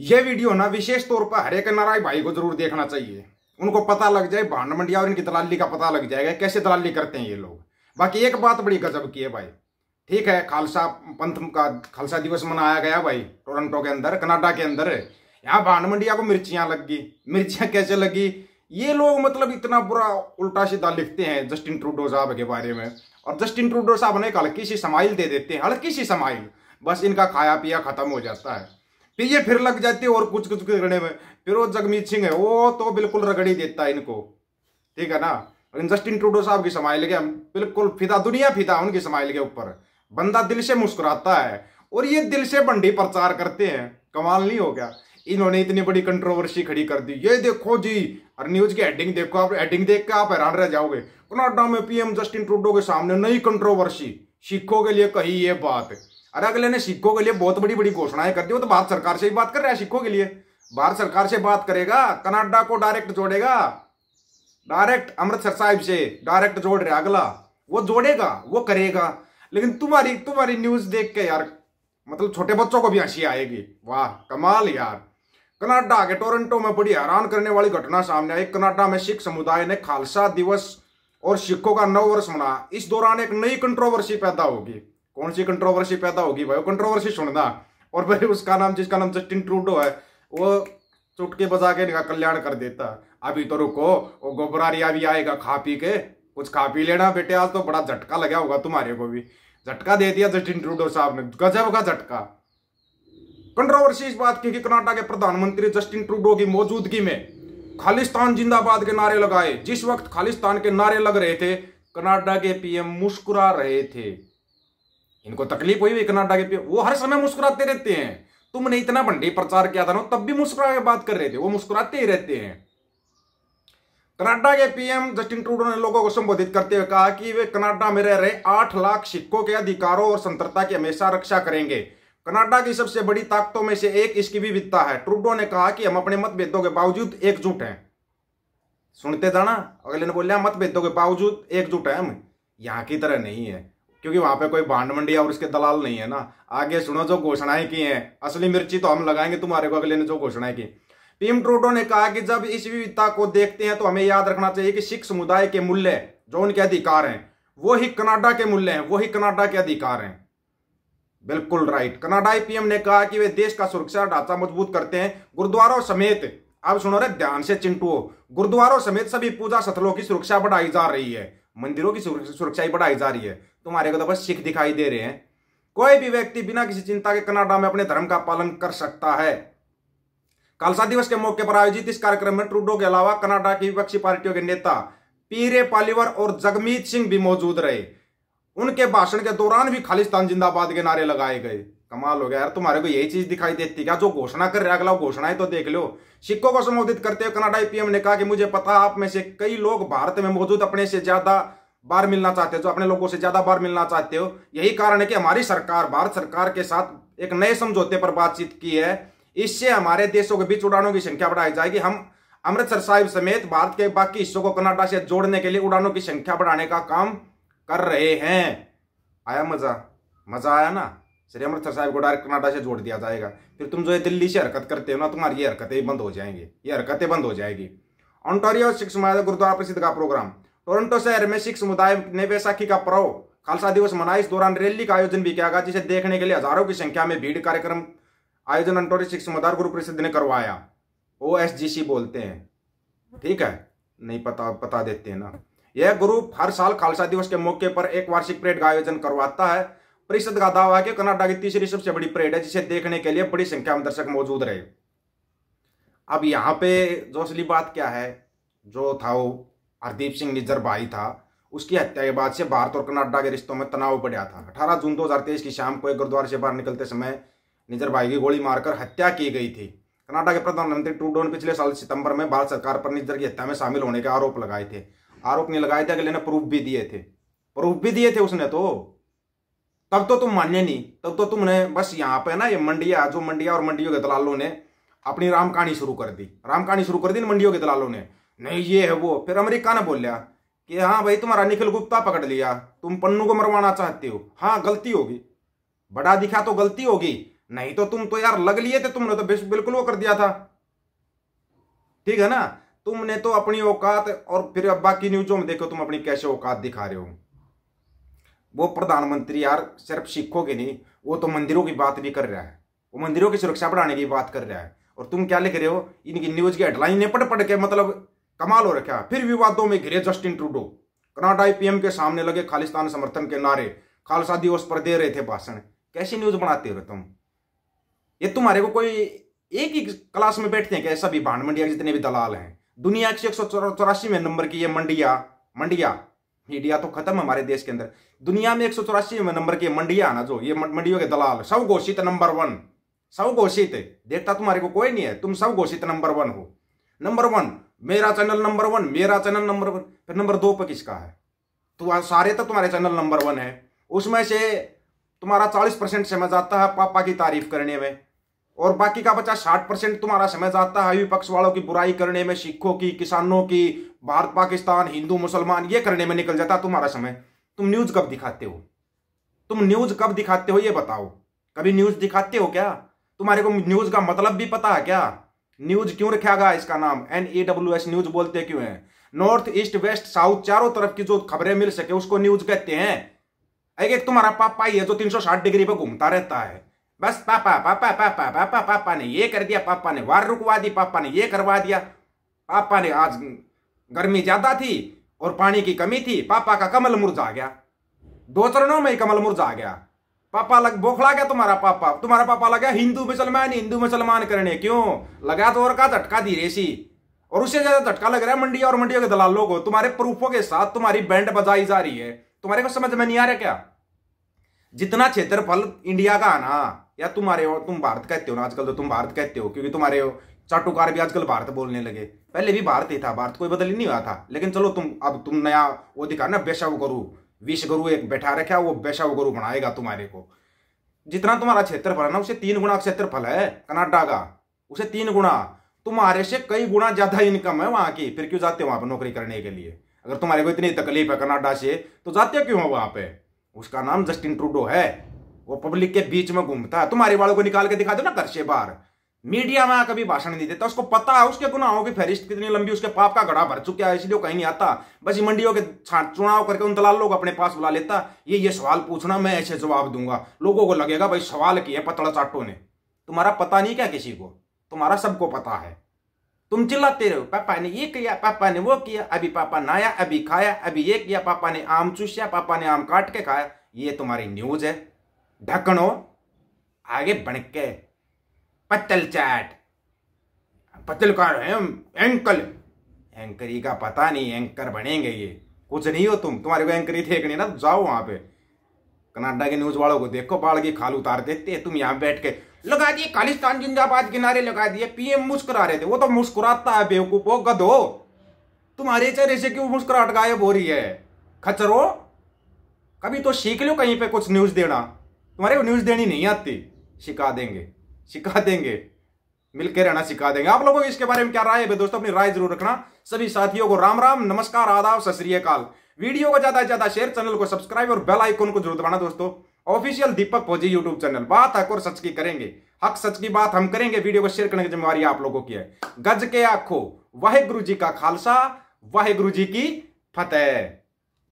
ये वीडियो ना विशेष तौर पर हरे के नाराय भाई को जरूर देखना चाहिए उनको पता लग जाए भांड मंडिया और इनकी दलाली का पता लग जाएगा कैसे दलाली करते हैं ये लोग बाकी एक बात बड़ी गजब की है भाई ठीक है खालसा पंथ का खालसा दिवस मनाया गया भाई टोरंटो के अंदर कनाडा के अंदर यहाँ भांड मंडिया को मिर्चियां लग गई मिर्चियां कैसे लगी ये लोग मतलब इतना बुरा उल्टा सीधा लिखते हैं जस्टिन ट्रूडो साहब के बारे में और जस्टिन ट्रूडो साहब ने एक हल्की सी समाइल दे देते हैं हल्की सी समाइल बस इनका खाया पिया खत्म हो जाता है फिर ये फिर लग जाती है और कुछ कुछ रगड़े में फिर वो जगमीत सिंह है वो तो बिल्कुल रगड़ी देता है इनको ठीक है ना जस्टिन ट्रूडो साहब की समाइल के बिल्कुल फिदा दुनिया फिदा उनकी समाइल के ऊपर बंदा दिल से मुस्कुराता है और ये दिल से बंडी प्रचार करते हैं कमाल नहीं हो गया इन्होंने इतनी बड़ी कंट्रोवर्सी खड़ी कर दी ये देखो जी और न्यूज की हेडिंग देखो आप हेडिंग देख के आप हैरान रह जाओगे कनाडा में पीएम जस्टिन ट्रूडो के सामने नई कंट्रोवर्सी सिखों के लिए कही ये बात अरे अगले ने सिखों के लिए बहुत बड़ी बड़ी घोषणाएं कर दी वो तो भारत सरकार से ही बात कर रहा है सिखों के लिए भारत सरकार से बात करेगा कनाडा को डायरेक्ट जोड़ेगा डायरेक्ट अमृतसर साहिब से डायरेक्ट जोड़ रहा अगला वो जोड़ेगा वो करेगा लेकिन तुम्हारी तुम्हारी न्यूज देख के यार मतलब छोटे बच्चों को भी हंसी आएगी वाह कमाल यार कनाडा के टोरंटो में बड़ी हैरान करने वाली घटना सामने आई कनाडा में सिख समुदाय ने खालसा दिवस और सिखों का नव वर्ष मनाया इस दौरान एक नई कंट्रोवर्सी पैदा होगी कौन सी कंट्रोवर्सी पैदा होगी भाई वो कंट्रोवर्सी सुनना और भाई उसका नाम जिसका नाम जस्टिन ट्रूडो है वो चुटके बजा के इनका कल्याण कर देता अभी तो रुको वो गोबरारिया भी आएगा खा पी के कुछ खा पी लेना बेटे आज तो बड़ा झटका लगा होगा तुम्हारे को भी झटका दे दिया जस्टिन ट्रूडो साहब ने गजब का झटका कंट्रोवर्सी इस बात की कि कर्नाटक के प्रधानमंत्री जस्टिन ट्रूडो की मौजूदगी में खालिस्तान जिंदाबाद के नारे लगाए जिस वक्त खालिस्तान के नारे लग रहे थे कनाडा के पीएम मुस्कुरा रहे थे इनको तकलीफ हुई हुई कर्नाटक पे वो हर समय मुस्कुराते रहते हैं तुमने इतना बंडी प्रचार किया था ना तब भी मुस्कुरा के बात कर रहे थे वो मुस्कुराते ही रहते हैं कनाडा के पीएम जस्टिन ट्रूडो ने लोगों को संबोधित करते हुए कहा कि वे कनाडा में रह रहे आठ लाख सिक्कों के अधिकारों और स्वतंत्रता की हमेशा रक्षा करेंगे कनाडा की सबसे बड़ी ताकतों में से एक इसकी विविधता है ट्रूडो ने कहा कि हम अपने मतभेदों के बावजूद एकजुट हैं सुनते जाना अगले ने बोलिया मतभेदों के बावजूद एकजुट है हम यहाँ की तरह नहीं है क्योंकि वहां पे कोई भांड मंडी और उसके दलाल नहीं है ना आगे सुनो जो घोषणाएं की हैं असली मिर्ची तो हम लगाएंगे तुम्हारे को अगले ने जो घोषणाएं की पीएम ट्रूडो ने कहा कि जब इस विविधता को देखते हैं तो हमें याद रखना चाहिए कि सिख समुदाय के मूल्य जो उनके अधिकार हैं वो ही कनाडा के मूल्य हैं वो ही कनाडा के अधिकार हैं बिल्कुल राइट कनाडाई पीएम ने कहा कि वे देश का सुरक्षा ढांचा मजबूत करते हैं गुरुद्वारों समेत अब सुनो रहे ध्यान से चिंटुओ गुरुद्वारों समेत सभी पूजा स्थलों की सुरक्षा बढ़ाई जा रही है मंदिरों की सुरक्षा बढ़ाई जा रही है तुम्हारे को तो बस सिख दिखाई दे रहे हैं कोई भी व्यक्ति बिना किसी चिंता के कनाडा में अपने धर्म का पालन कर सकता है खालसा दिवस के मौके पर आयोजित इस कार्यक्रम में ट्रूडो के अलावा कनाडा की विपक्षी पार्टियों के नेता पीरे पालीवर और जगमीत सिंह भी मौजूद रहे उनके भाषण के दौरान भी खालिस्तान जिंदाबाद के नारे लगाए गए कमाल हो गया यार तुम्हारे को यही चीज दिखाई देती क्या जो घोषणा कर रहे अगला घोषणा है तो देख लो सिक्कों को संबोधित करते हुए कनाडा पीएम ने कहा कि मुझे पता आप में से कई लोग भारत में मौजूद अपने से ज्यादा बार मिलना चाहते हो जो अपने लोगों से ज्यादा बार मिलना चाहते हो यही कारण है कि हमारी सरकार भारत सरकार के साथ एक नए समझौते पर बातचीत की है इससे हमारे देशों के बीच उड़ानों की संख्या बढ़ाई जाएगी हम अमृतसर साहिब समेत भारत के बाकी हिस्सों को कनाडा से जोड़ने के लिए उड़ानों की संख्या बढ़ाने का काम कर रहे हैं आया मजा मजा आया ना श्री अमृतसर साहिब को डायरेक्ट कनाडा से जोड़ दिया जाएगा फिर तुम जो है दिल्ली से हरकत करते हो ना तुम्हारी ये हरकतें बंद हो जाएंगे ये हरकतें बंद हो जाएगी ऑनटोरियो सिक्स गुरुद्वारा प्रसिद्ध का प्रोग्राम टोरंटो शहर में सिख समुदाय ने वैसाखी का पर्व खालसा दिवस मनाया इस दौरान रैली का आयोजन भी किया गया जिसे देखने के लिए हजारों की संख्या में भीड़ कार्यक्रम आयोजन अंटोरी सिख समुदाय गुरु परिषद ने करवाया ओ बोलते हैं ठीक है नहीं पता पता देते हैं ना यह ग्रुप हर साल खालसा दिवस के मौके पर एक वार्षिक परेड का आयोजन करवाता है परिषद का दावा है कि कनाडा की तीसरी सबसे बड़ी परेड है जिसे देखने के लिए बड़ी संख्या में दर्शक मौजूद रहे अब यहाँ पे असली बात क्या है जो था वो हरदीप सिंह निज्जर भाई था उसकी हत्या के बाद से भारत और कनाडा के रिश्तों में तनाव बढ़ा था अठारह जून 2023 की शाम को एक गुरुद्वारे से बाहर निकलते समय निजर भाई की गोली मारकर हत्या की गई थी कनाडा के प्रधानमंत्री ट्रूडो ने पिछले साल सितंबर में भारत सरकार पर निजर की हत्या में शामिल होने के आरोप लगाए थे आरोप नहीं लगाए थे अगले ने प्रूफ भी दिए थे प्रूफ भी दिए थे उसने तो तब तो तुम मान्य नहीं तब तो तुमने बस यहाँ पे ना ये मंडिया जो मंडिया और मंडियों के दलालों ने अपनी राम शुरू कर दी राम शुरू कर दी मंडियों के दलालों ने नहीं ये है वो फिर अमेरिका ने बोल लिया कि हाँ भाई तुम्हारा निखिल गुप्ता पकड़ लिया तुम पन्नू को मरवाना चाहते हो हाँ गलती होगी बड़ा दिखा तो गलती होगी नहीं तो तुम तो यार लग लिए थे तुमने तो बिल्कुल वो कर दिया था ठीक है ना तुमने तो अपनी औकात और फिर अब बाकी न्यूजों में देखो तुम अपनी कैसे औकात दिखा रहे हो वो प्रधानमंत्री यार सिर्फ सिखों नहीं वो तो मंदिरों की बात भी कर रहा है वो मंदिरों की सुरक्षा बढ़ाने की बात कर रहा है और तुम क्या लिख रहे हो इनकी न्यूज की हेडलाइन ने पढ़ पढ़ के मतलब कमाल हो रखा है फिर विवादों में घिरे जस्टिन ट्रूडो कनाडा पीएम के सामने लगे खालिस्तान समर्थन के नारे खालसा दिवस पर दे रहे थे भाषण कैसी न्यूज बनाते हो तुम ये तुम्हारे को कोई एक ही क्लास में बैठते हैं कैसा भी भांड मंडिया जितने भी दलाल हैं दुनिया की एक चौरासी में नंबर की ये मंडिया मंडिया मीडिया तो खत्म हमारे देश के अंदर दुनिया में एक सौ चौरासी में नंबर की मंडिया ना जो ये मंडियों के दलाल सब घोषित नंबर वन सब घोषित देखता तुम्हारे को कोई नहीं है तुम सब घोषित नंबर वन हो नंबर वन मेरा चैनल नंबर वन मेरा चैनल नंबर वन फिर नंबर दो पर किसका है तो सारे तो तुम्हारे चैनल नंबर वन है उसमें से तुम्हारा चालीस परसेंट समय जाता है पापा की तारीफ करने में और बाकी का बचा साठ परसेंट तुम्हारा समय जाता है विपक्ष वालों की बुराई करने में सिखों की किसानों की भारत पाकिस्तान हिंदू मुसलमान ये करने में निकल जाता है तुम्हारा समय तुम न्यूज कब दिखाते हो तुम न्यूज कब दिखाते हो ये बताओ कभी न्यूज दिखाते हो क्या तुम्हारे को न्यूज का मतलब भी पता है क्या न्यूज क्यों रखा गया इसका नाम N A W S news बोलते क्यों है नॉर्थ ईस्ट वेस्ट साउथ चारों तरफ की जो खबरें मिल सके उसको न्यूज कहते हैं एक एक तुम्हारा पापा ही है जो 360 डिग्री पे घूमता रहता है बस पापा पापा पापा पापा पापा ने ये कर दिया पापा ने वार रुकवा दी पापा ने ये करवा दिया पापा ने आज गर्मी ज्यादा थी और पानी की कमी थी पापा का कमल मुरझा गया दो चरणों में ही कमल मुरझा गया पापा लग बोखला गया तुम्हारा पापा तुम्हारा पापा लगा हिंदू मुसलमान हिंदू मुसलमान करने क्यों लगा तो और का झटका धीरे सी और उससे ज्यादा झटका लग रहा है मंडिया और मंडियों के दलालों को तुम्हारे प्रूफों के साथ तुम्हारी बैंड बजाई जा रही है तुम्हारे को समझ में नहीं आ रहा क्या जितना क्षेत्रफल इंडिया का ना या तुम्हारे हो तुम भारत कहते हो ना आजकल तो तुम भारत कहते हो क्योंकि तुम्हारे हो चाटुकार भी आजकल भारत बोलने लगे पहले भी भारत ही था भारत कोई बदल ही नहीं हुआ था लेकिन चलो तुम अब तुम नया वो दिखा ना बेशव करू विष गुरु एक बैठा रखा वो वैशव गुरु बनाएगा तुम्हारे को जितना तुम्हारा क्षेत्रफल है ना उसे तीन गुना क्षेत्रफल है कनाडा का उसे तीन गुना तुम्हारे से कई गुना ज्यादा इनकम है वहां की फिर क्यों जाते हो वहां पर नौकरी करने के लिए अगर तुम्हारे को इतनी तकलीफ है कनाडा से तो जाते क्यों हो वहां पे उसका नाम जस्टिन ट्रूडो है वो पब्लिक के बीच में घूमता है तुम्हारे वालों को निकाल के दिखा दो ना घर से बाहर मीडिया में कभी भाषण नहीं देता तो उसको पता है उसके गुनाहों की फहरिस्त कितनी लंबी उसके पाप का घड़ा भर चुका है इसलिए कहीं नहीं आता बस मंडियों के चुनाव करके उन दलाल लोग अपने पास बुला लेता ये ये सवाल पूछना मैं ऐसे जवाब दूंगा लोगों को लगेगा भाई सवाल किया पतड़ा चाटो ने तुम्हारा पता नहीं क्या किसी को तुम्हारा सबको पता है तुम चिल्लाते रहो पापा ने ये किया पापा ने वो किया अभी पापा नाया अभी खाया अभी ये किया पापा ने आम चूसिया पापा ने आम काट के खाया ये तुम्हारी न्यूज है ढकनो आगे बढ़ के पत्तल चैट पत्तलकार हम एंकल एंकरी का पता नहीं एंकर बनेंगे ये कुछ नहीं हो तुम तुम्हारे को एंकरी नहीं ना तो जाओ वहां पे कनाडा के न्यूज वालों को देखो बाढ़ की खाल उतार देते तुम यहाँ बैठ के लगा दिए खालिस्तान जिंदाबाद किनारे लगा दिए पीएम मुस्कुरा रहे थे वो तो मुस्कुराता है बेवकूफ हो गधो तुम्हारे चेहरे से क्यों मुस्कुराहट गायब हो रही है खचरो कभी तो सीख लो कहीं पे कुछ न्यूज देना तुम्हारे को न्यूज देनी नहीं आती सिखा देंगे सिखा देंगे मिलकर रहना सिखा देंगे आप लोगों को इसके बारे में क्या राय है दोस्तों अपनी राय जरूर रखना सभी साथियों को राम राम नमस्कार आदाब सत वीडियो को ज्यादा से ज्यादा शेयर चैनल को सब्सक्राइब और बेल आइकॉन को जरूर दबाना दोस्तों ऑफिशियल दीपक फौजी यूट्यूब चैनल बात हक और सच की करेंगे हक सच की बात हम करेंगे वीडियो को शेयर करने की जिम्मेवारी आप लोगों की है गज के आखो वाहे गुरु जी का खालसा वाहे गुरु जी की फतेह